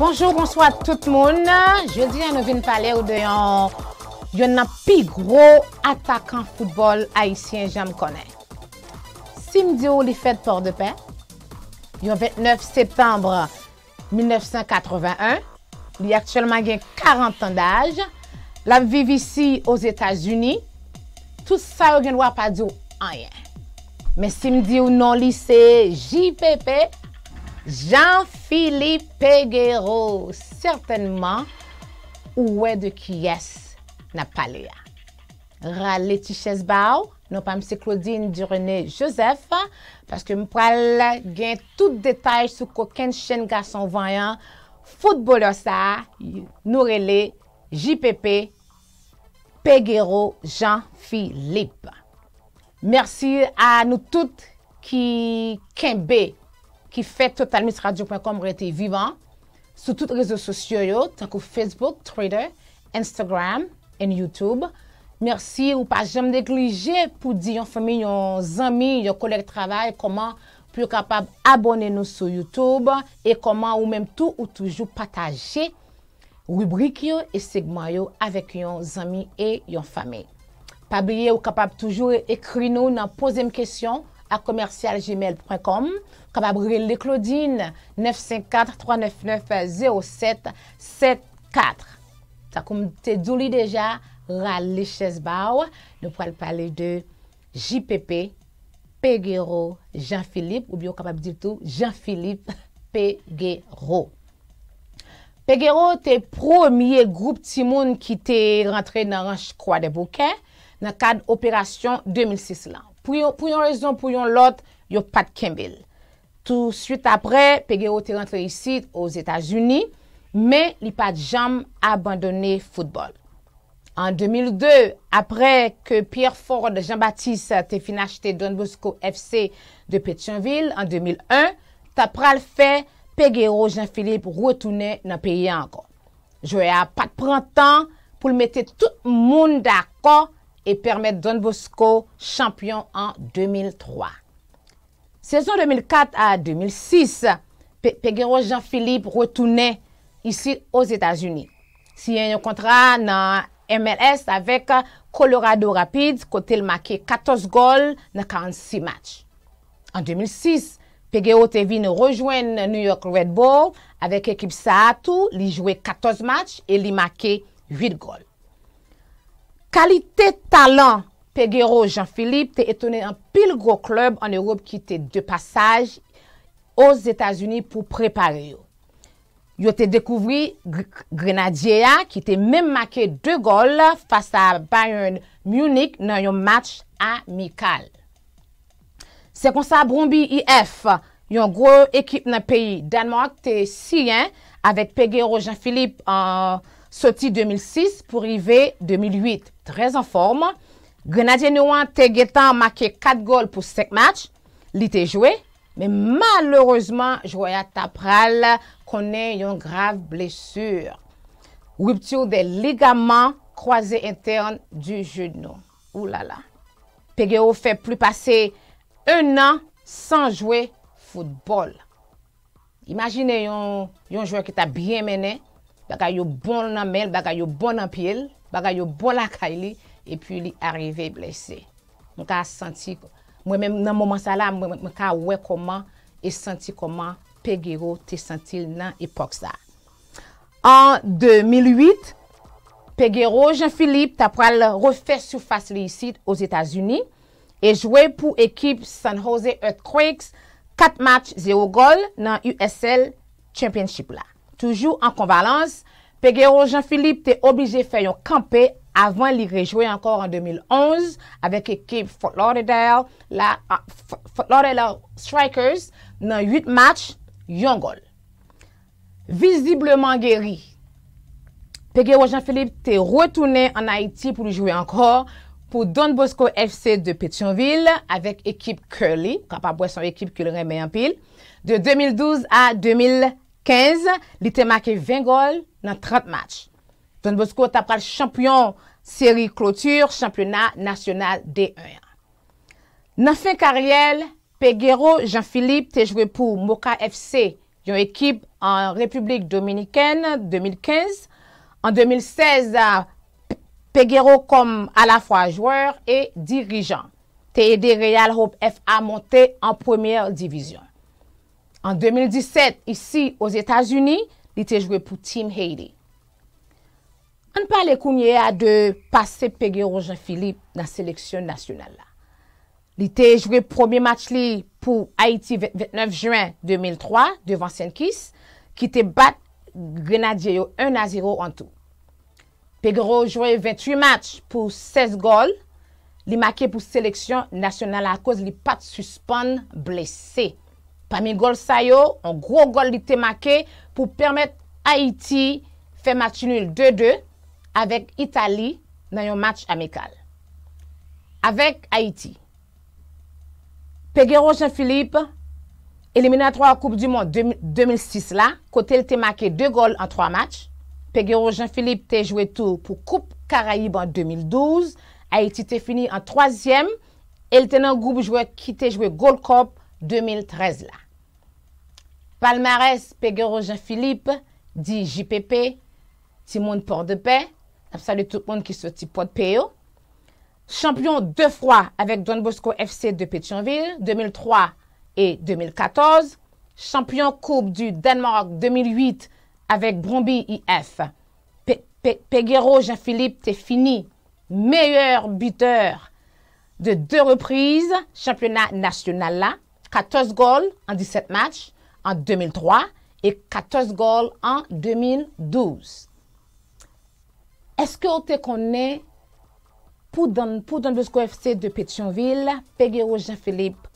Bonjour, bonsoit tout moun. Je diyan nou vin pale ou deyon yon nan pi gro atakan foutbol haisyen jen m konen. Sim diyo li fet por de pen. Yon 29 septembre 1981. Li aktuelman gen 40 ton daj. La vivisi ouz Etas Unis. Tout sa ou gen wap a diyo anyen. Men sim diyo non lise JPP Jean-Philippe Peguero, certainman, ouwe de ki yes, na pale ya. Ra leti ches bau, nou pa mse Claudine, di René, Joseph, paske m pral gen tout detay sou ko ken chen gason vanyan, foutbol yosa, Nouréle, JPP, Peguero, Jean-Philippe. Mersi a nou tout, ki kenbe, ki fè TotalMistRadio.com rete vivan sou tout rezo sosyo yo tankou Facebook, Twitter, Instagram en Youtube mersi ou pa jem deglije pou di yon fami, yon zami, yon kolek travay, koman pou yo kapab abone nou sou Youtube e koman ou menm tou ou toujou pataje rubrik yo e segman yo avek yon zami e yon fami pa biye ou kapab toujou ekri nou nan pose m kesyon akomersyal gmail.com, kapab rilek lodin 954-399-0774. Takoum te douli deja, ral liches baw, nou pral pale de JPP, Pegero, Jean-Philippe, ou biyo kapab ditou, Jean-Philippe Pegero. Pegero te promye group timoun ki te rentre nan chkwa de bouke, nan kad operasyon 2006 lan. Pou yon rezon, pou yon lot, yon pat kembil. Tou suite apre, Peguero te rentre isi ou Zetaj Uni, me li pat jam abandone futbol. An 2002, apre ke Pierre Ford, Jean-Baptiste, te finache te Don Bosco FC de Petionville, an 2001, tap pral fe, Peguero, Jean-Philippe, roue toune nan peye an kon. Jwe a pat pran tan pou l mette tout moun da kon et permet Don Bosco champion en 2003. Saison 2004 à 2006, Peguero Jean-Philippe retourne ici aux Etats-Unis. Si y en yon kontra nan MLS avèk Colorado Rapids kote l makè 14 gol nan 46 match. An 2006, Peguero Tevin rejwen nan New York Red Bull avèk ekip Saatou li jouè 14 match et li makè 8 gol. Kalite talan Pegero Jean-Philippe te etone an pil gro klub an Europe ki te depasaj oz Etasuni pou prepari yo. Yo te dekouvri Grenadier ki te mem make 2 gol fasa Bayern Munich nan yon match amikal. Sekonsa Brombie IF, yon gro ekip nan peyi Danmark te siyen avet Pegero Jean-Philippe an... Soti 2006 pou rive 2008, trez an form. Grenadienouan te getan make kat gol pou sek match. Li te jwe. Men malereusement, jwe a tapral konen yon grav blesur. Wiptou de ligaman kwaze intern du joun nou. Oulala. Pegye ou fe plu pase 1 an san jwe futbol. Imagine yon jwe ki ta bie menen. baga yo bon nanmel, baga yo bon nanpil, baga yo bon lakay li, epi li areve blese. Mwen ka senti, mwen men nan mouman sa la, mwen ka wekoman, e senti koman Peguero te sentil nan epok sa. An 2008, Peguero, Jean-Philippe, tapwa le refe soufase li isi os Etats-Unis, e jwe pou ekip San Jose Earthquakes, kat match zero gol nan USL Championship la. Toujou an konvalans, Pegero Jean-Philippe te oblije fè yon kampe avan li rejouye ankor an 2011 avèk ekip Fort Lauderdale Strikers nan 8 match yon gol. Vizibleman geri, Pegero Jean-Philippe te retoune an Haiti pou li jouye ankor pou Don Bosco FC de Petionville avèk ekip Curly de 2012 a 2019. 15, li te make 20 gol nan 30 match. Don Bosco ta pral champyon seri klotur, champyonat nasyonal D1. Nafen karyel, Peguero Jean-Philippe te jwè pou Moka FC, yon ekip an Republik Dominikène 2015. An 2016, Peguero kom alafwa jwèr e dirijan. Te ede Real Hope FA monte an premier divizyon. An 2017, isi os Etats-Unis, li te jwè pou Team Haiti. An pale kounye a de pase Peguero Jean-Philippe nan seleksyon nasyonal la. Li te jwè promi match li pou Haiti 29 juen 2003 devan Sienkis, ki te bat Grenadier yo 1-0 an tou. Peguero jwè 23 match pou 16 gol, li make pou seleksyon nasyonal la, kouz li pat suspon blesey. pa mi gol sayo, an gro gol di te make pou permet Haiti fe matinil 2-2 avèk Itali nan yon match amikal. Avèk Haiti. Peguero Jean-Philippe, elimina 3 koup du moun 2006 la, kote l te make 2 gol an 3 match, Peguero Jean-Philippe te jwe tou pou koup Karaib an 2012, Haiti te fini an 3èm, el tenen goup jouè ki te jwe gol kop 2013 là. Palmarès, Peguero Jean-Philippe, dit JPP, Timon, port de Paix. Salut tout le monde qui soti port de Péo. Champion deux fois avec Don Bosco FC de Pétionville, 2003 et 2014. Champion coupe du Danemark 2008 avec Bromby IF. Peguero Jean-Philippe t'es fini meilleur buteur de deux reprises, championnat national là. 14 gol an 17 match an 2003 e 14 gol an 2012. Eske ote konen pou dan Poudan Besko FC de Petionville, Pegero Jean-Philippe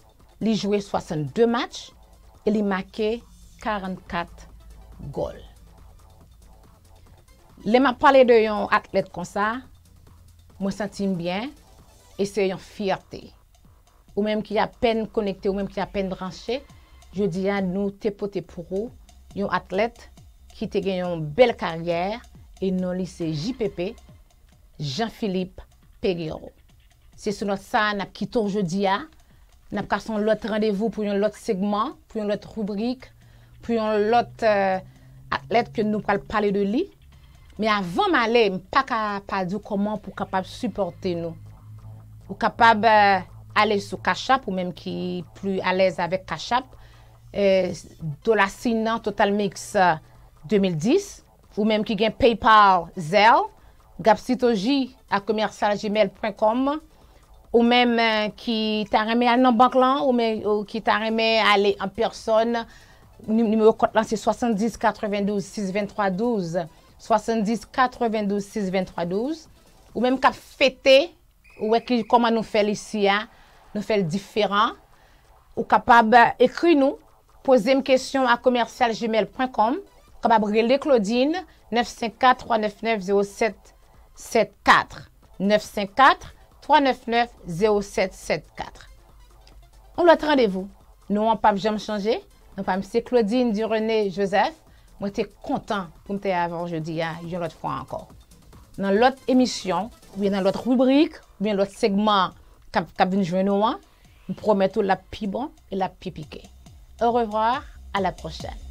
li jwe 62 match e li make 44 gol. Le ma pale de yon atlet kon sa, mwen sentim bien e se yon fiyate yon. ou mèm ki a pen konekte, ou mèm ki a pen dranche, jodi ya nou tepo tepouro yon atlet ki te gen yon bel karyer e nou lise JPP Jean-Philippe Peguero. Se sou nou sa, nap ki tou jodi ya, nap kason lout randevou pou yon lout segman, pou yon lout rubrik, pou yon lout euh, atlet ki nou pal pale de li, mè avan malè, m pa ka pa diou koman pou kapab supporte nou. Ou kapab... Euh, alè sou kachap ou mèm ki plu alèz avèk kachap, euh, do la sinan TotalMix 2010, euh, ou mèm ki gen PayPal Zelle, gap sitoji akomersal gmail.com, ou mèm ki euh, ta remè anan bank lan, ou mèm ki ta remè alè an person, nime yo kot lan se 70 92 6 23 12, 70 92 6 23 12, ou mèm kap fète wèk li koman nou fèl isi ya, nou fèl diferan, ou kapab euh, ekri nou, pose m kesyon a komersyalgimel.com, kapab rele Claudine, 954-399-0774. 954-399-0774. Ou lot radevou, nou anpap jom chanje, anpap mse Claudine di René Joseph, mwen te kontan pou mte avan jodi ya, yon lot fwa ankor. Nan lot emisyon, ou yon lot rubrik, ou yon lot segman, Cap, vous promets nous, la plus bon et la plus Au revoir, à la prochaine.